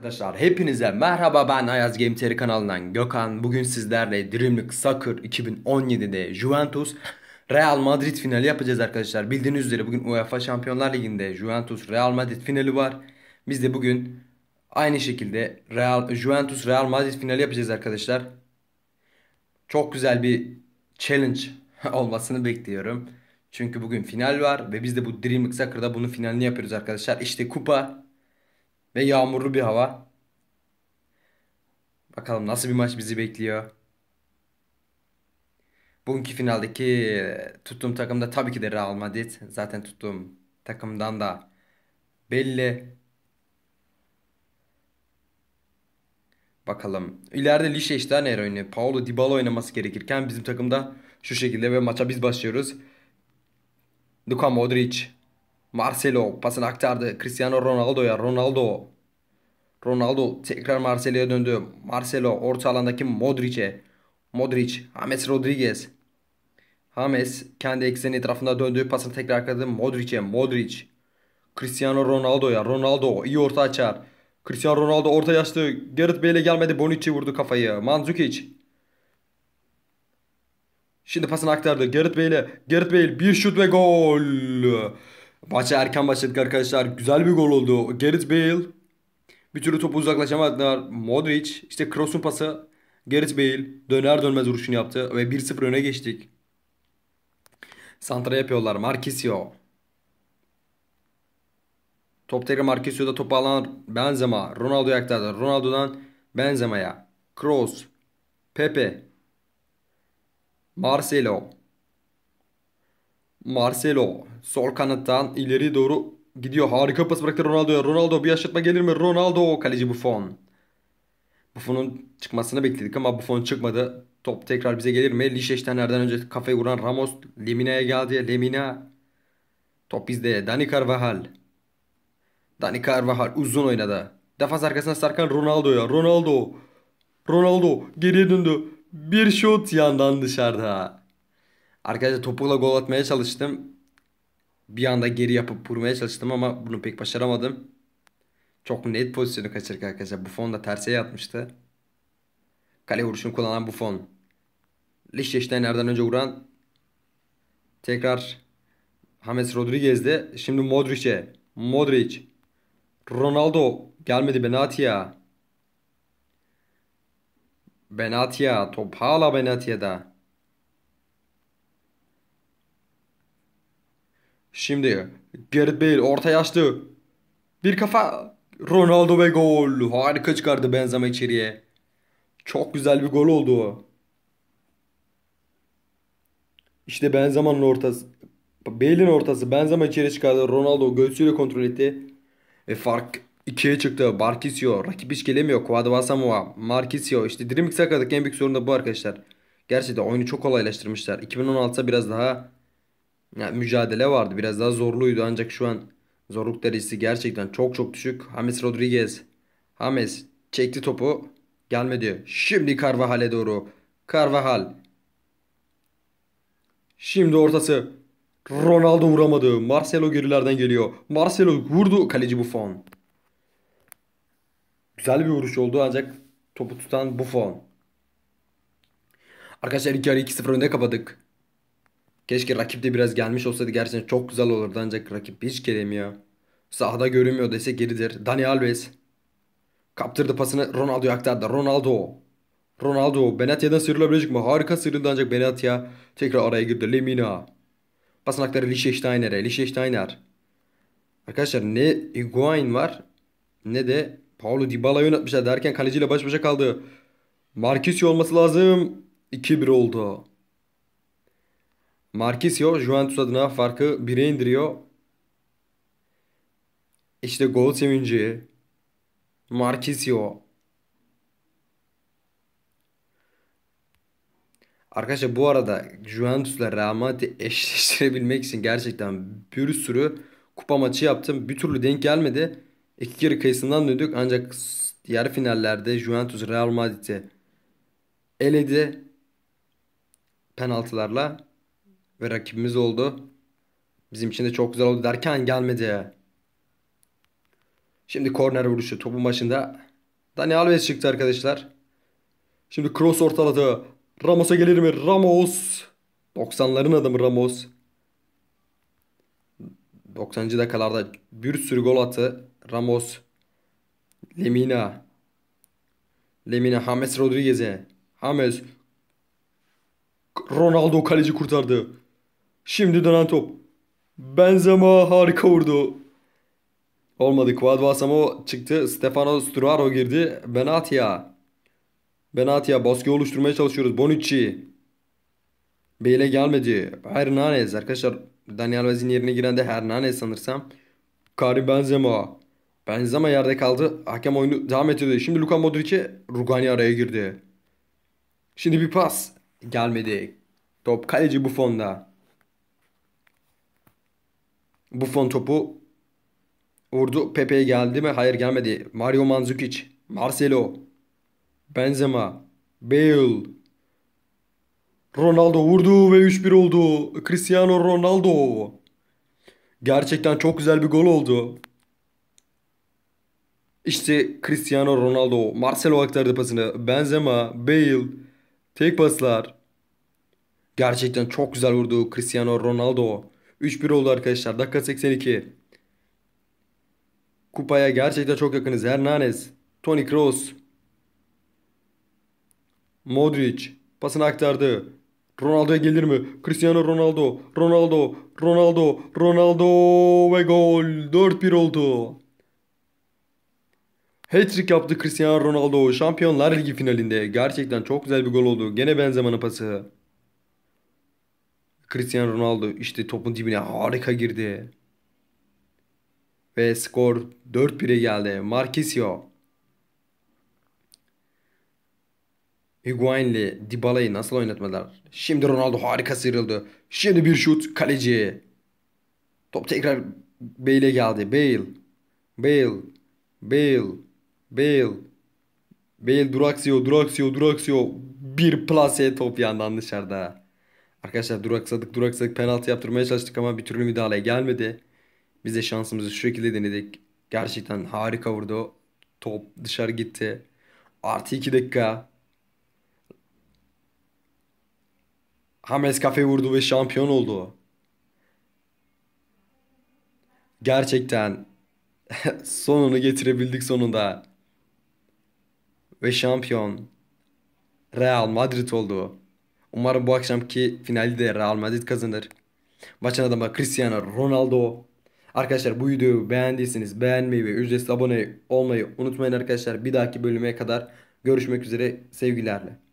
Arkadaşlar hepinize merhaba ben Ayaz Game Theory kanalından Gökhan. Bugün sizlerle Dreamlik League Soccer 2017'de Juventus Real Madrid finali yapacağız arkadaşlar. Bildiğiniz üzere bugün UEFA Şampiyonlar Ligi'nde Juventus Real Madrid finali var. Biz de bugün aynı şekilde Real Juventus Real Madrid finali yapacağız arkadaşlar. Çok güzel bir challenge olmasını bekliyorum. Çünkü bugün final var ve biz de bu Dreamlik League Soccer'da bunun finalini yapıyoruz arkadaşlar. İşte kupa ve yağmurlu bir hava. Bakalım nasıl bir maç bizi bekliyor. Bugünkü finaldeki tuttuğum takımda tabii ki de Real Madrid. Zaten tuttuğum takımdan da belli. Bakalım. İleride Liechtensteiner oynuyor. Paulo Dybala oynaması gerekirken bizim takımda şu şekilde ve maça biz başlıyoruz. Luka Modric Marcelo pasını aktardı. Cristiano Ronaldo'ya. Ronaldo. Ronaldo tekrar Marcelo'ya döndü. Marcelo orta alandaki Modric'e. Modric. James Rodriguez. James kendi ekseni etrafında döndüğü pasını tekrar aktardı. Modric'e. Modric. Cristiano Ronaldo'ya. Ronaldo iyi orta açar. Cristiano Ronaldo orta yaşlı. Gareth Bale gelmedi. Bonucci vurdu kafayı. Mandzukic. Şimdi pasını aktardı. Gareth Bale'e. Gareth Bale bir şut ve gol. Maça erken başladık arkadaşlar. Güzel bir gol oldu. Gerrit Bale. Bir türlü topu uzaklaşamadılar. Modric. işte cross'un pası. Gerrit Bale döner dönmez vuruşunu yaptı. Ve 1-0 öne geçtik. Santra yapıyorlar. Marquisio. Top tekrar Marquisio'da topu alan Benzema. Ronaldo'ya aktardı. Ronaldo'dan Benzema'ya. Kroos. Pepe. Marcelo. Marcelo sol kanattan ileri doğru gidiyor. Harika pas bıraktı Ronaldo'ya. Ronaldo bir yaşatma gelir mi? Ronaldo kaleci Buffon. Buffon'un çıkmasını bekledik ama Buffon çıkmadı. Top tekrar bize gelir mi? Lichtenstein önce kafayı vuran Ramos Lemina'ya geldi. Lemina. Top bizde. Dani Carvajal. Dani Carvajal uzun oynadı. Defans arkasına sarkan Ronaldo'ya. Ronaldo. Ronaldo geriye döndü. Bir şut yandan dışarıda. Arkadaşlar topukla gol atmaya çalıştım. Bir anda geri yapıp vurmaya çalıştım ama bunu pek başaramadım. Çok net pozisyonu kaçırdık arkadaşlar. Buffon da tersiye atmıştı. Kale vuruşunu kullanan Buffon. Lichtensteiner'den önce vuran tekrar James Rodriguez'de. Şimdi Modric'e. Modric. Ronaldo gelmedi Benatia. Benatia. Top hala Benatia'da. Şimdi Gareth Bale orta yaşlı. Bir kafa. Ronaldo ve gol. Harika çıkardı Benzema içeriye. Çok güzel bir gol oldu o. İşte Benzema'nın ortası. Bale'in ortası Benzema içeri çıkardı. Ronaldo göğsüyle kontrol etti. ve fark ikiye çıktı. Marquisio. Rakip hiç gelemiyor. Kuadvasamova. Marquisio. İşte Dreamix Saka'daki en büyük sorun da bu arkadaşlar. Gerçi de oyunu çok kolaylaştırmışlar. 2016'a biraz daha yani mücadele vardı. Biraz daha zorluydu ancak şu an zorluk derecesi gerçekten çok çok düşük. James Rodriguez. James çekti topu. Gelmedi. Şimdi Carvajal'e doğru. Carvajal. Şimdi ortası. Ronaldo vuramadı. Marcelo gerilerden geliyor. Marcelo vurdu. Kaleci Buffon. Güzel bir vuruş oldu ancak topu tutan Buffon. Arkadaşlar 2-2-0 önde kapadık. Keşke rakip de biraz gelmiş olsaydı gerçekten çok güzel olurdu ancak rakip hiç gelemiyor. Sahada görünmüyor dese geridir. Dani Alves. Kaptırdı pasını Ronaldo'ya aktardı. Ronaldo. Ronaldo. Benatia'dan sıyrılabilecek mi? Harika sıyrıldı ancak Benatia tekrar araya girdi. Lemina. Pasını aktardı Liechtensteiner'e. Liechtensteiner. Arkadaşlar ne Higuain var ne de Paulo Dybala'yı oynatmışlar derken kaleciyle baş başa kaldı. Marquisio olması lazım. 2-1 oldu. Marquisio Juventus adına farkı 1'e indiriyor. İşte gol sevinci. Marquisio. Arkadaşlar bu arada Juventus'la Real Madrid'i eşleştirebilmek için gerçekten bir sürü kupa maçı yaptım. Bir türlü denk gelmedi. İki kere kayısından döndük ancak diğer finallerde Juventus Real Madrid'i eledi penaltılarla ve rakibimiz oldu. Bizim için de çok güzel oldu derken gelmedi. Şimdi korner vuruşu topun başında. Dani Alves çıktı arkadaşlar. Şimdi cross ortaladı. Ramos'a gelir mi? Ramos. 90'ların adamı Ramos. 90. dakikalarda bir sürü gol attı. Ramos. Lemina. Lemina James Rodriguez'e. James. Ronaldo kaleci kurtardı. Şimdi dönen top. Benzema harika vurdu. Olmadı. Quad çıktı. Stefano Sturaro girdi. Benatia. Benatia baskı oluşturmaya çalışıyoruz. Bonucci. Bale gelmedi. Hernandez. Arkadaşlar Daniel Alves'in yerine giren de Hernandez sanırsam. Karim Benzema. Benzema yerde kaldı. Hakem oyunu devam ediyordu. Şimdi Luka Modric'e Rugani araya girdi. Şimdi bir pas. Gelmedi. Top kaleci bu fonda. Buffon topu vurdu. Pepe'ye geldi mi? Hayır gelmedi. Mario Mandzukic, Marcelo, Benzema, Bale, Ronaldo vurdu ve 3-1 oldu. Cristiano Ronaldo. Gerçekten çok güzel bir gol oldu. İşte Cristiano Ronaldo, Marcelo aktardı pasını. Benzema, Bale, tek paslar. Gerçekten çok güzel vurdu Cristiano Ronaldo. 3-1 oldu arkadaşlar. Dakika 82. Kupaya gerçekten çok yakınız. Hernanes, Toni Kroos, Modric pasını aktardı. Ronaldo'ya gelir mi? Cristiano Ronaldo, Ronaldo, Ronaldo, Ronaldo ve gol. 4-1 oldu. Hattrick yaptı Cristiano Ronaldo Şampiyonlar Ligi finalinde. Gerçekten çok güzel bir gol oldu. Gene Benzema'nın pası. Cristiano Ronaldo işte topun dibine harika girdi. Ve skor 4-1'e geldi. Marquisio. Higuain'le Dybala'yı nasıl oynatmalar? Şimdi Ronaldo harika sıyrıldı. Şimdi bir şut kaleci. Top tekrar Bale'e geldi. Bale. Bale. Bale. Bale. Bale duraksıyor, duraksıyor, duraksıyor. Bir plase top yandan dışarıda. Arkadaşlar duraksadık duraksadık penaltı yaptırmaya çalıştık ama bir türlü müdahaleye gelmedi. Biz de şansımızı şu şekilde denedik. Gerçekten harika vurdu. Top dışarı gitti. Artı 2 dakika. Hames kafe vurdu ve şampiyon oldu. Gerçekten sonunu getirebildik sonunda. Ve şampiyon Real Madrid oldu. Umarım bu akşamki finali de Real Madrid kazanır. Maçın adamı Cristiano Ronaldo. Arkadaşlar bu videoyu beğendiyseniz beğenmeyi ve ücretsiz abone olmayı unutmayın arkadaşlar. Bir dahaki bölüme kadar görüşmek üzere sevgilerle.